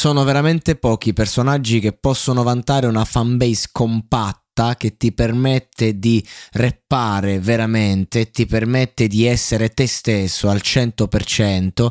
sono veramente pochi i personaggi che possono vantare una fanbase compatta realtà che ti permette di reppare veramente, ti permette di essere te stesso al 100%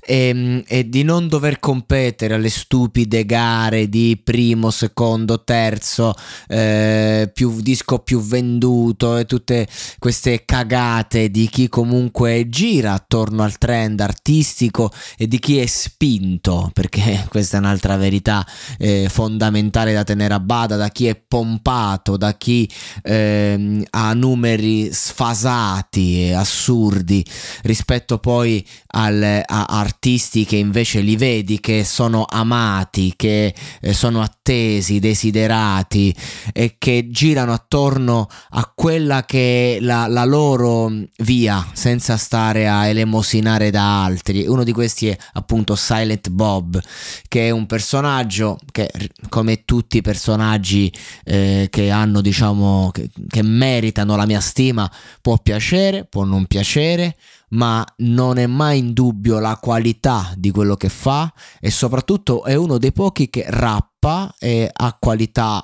e, ehm, e di non dover competere alle stupide gare di primo, secondo, terzo, eh, più disco più venduto e tutte queste cagate di chi comunque gira attorno al trend artistico e di chi è spinto, perché questa è un'altra verità eh, fondamentale da tenere a bada, da chi è pompato criticato da chi eh, ha numeri sfasati e assurdi rispetto poi al, a artisti che invece li vedi che sono amati, che eh, sono attesi, desiderati e che girano attorno a quella che è la, la loro via senza stare a elemosinare da altri. Uno di questi è appunto Silent Bob, che è un personaggio che come tutti i personaggi eh, che ha hanno, diciamo, che, che meritano la mia stima, può piacere, può non piacere, ma non è mai in dubbio la qualità di quello che fa e soprattutto è uno dei pochi che rappa e ha qualità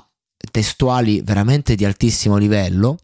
testuali veramente di altissimo livello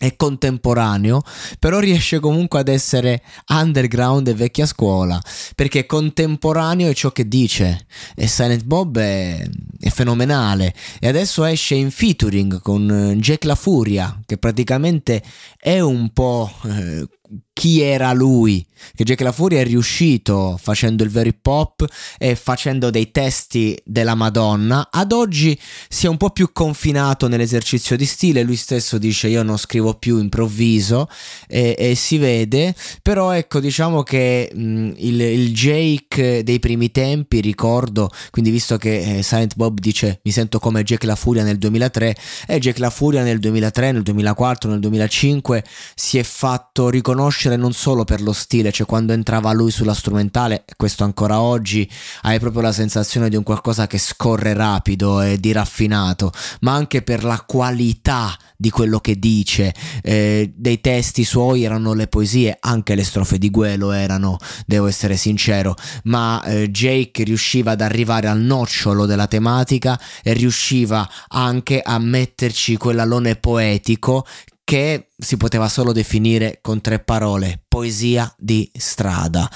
è contemporaneo, però riesce comunque ad essere underground e vecchia scuola, perché contemporaneo è ciò che dice e Silent Bob è è fenomenale e adesso esce in featuring con eh, Jack La Furia che praticamente è un po' eh, chi era lui, che Jack LaFury è riuscito facendo il very pop e facendo dei testi della Madonna, ad oggi si è un po' più confinato nell'esercizio di stile, lui stesso dice io non scrivo più improvviso e, e si vede, però ecco diciamo che mh, il, il, Jake dei primi tempi, ricordo, quindi visto che eh, Silent Bob dice mi sento come Jack La Furia nel 2003, e Jack La Furia nel 2003, nel 2004, nel 2005 si è fatto riconoscere riconoscere non solo per lo stile, cioè quando entrava lui sulla strumentale, questo ancora oggi, hai proprio la sensazione di un qualcosa che scorre rapido e di raffinato, ma anche per la qualità di quello che dice. Eh, dei testi suoi erano le poesie, anche le strofe di Guelo erano, devo essere sincero, ma eh, Jake riusciva ad arrivare al nocciolo della tematica e riusciva anche a metterci quell'alone poetico che si poteva solo definire con tre parole, poesia di strada.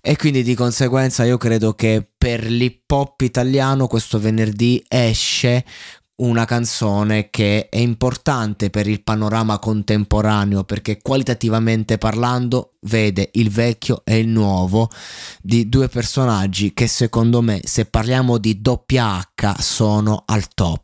E quindi di conseguenza io credo che per l'hip hop italiano questo venerdì esce una canzone che è importante per il panorama contemporaneo perché qualitativamente parlando vede il vecchio e il nuovo di due personaggi che secondo me se parliamo di doppia H sono al top.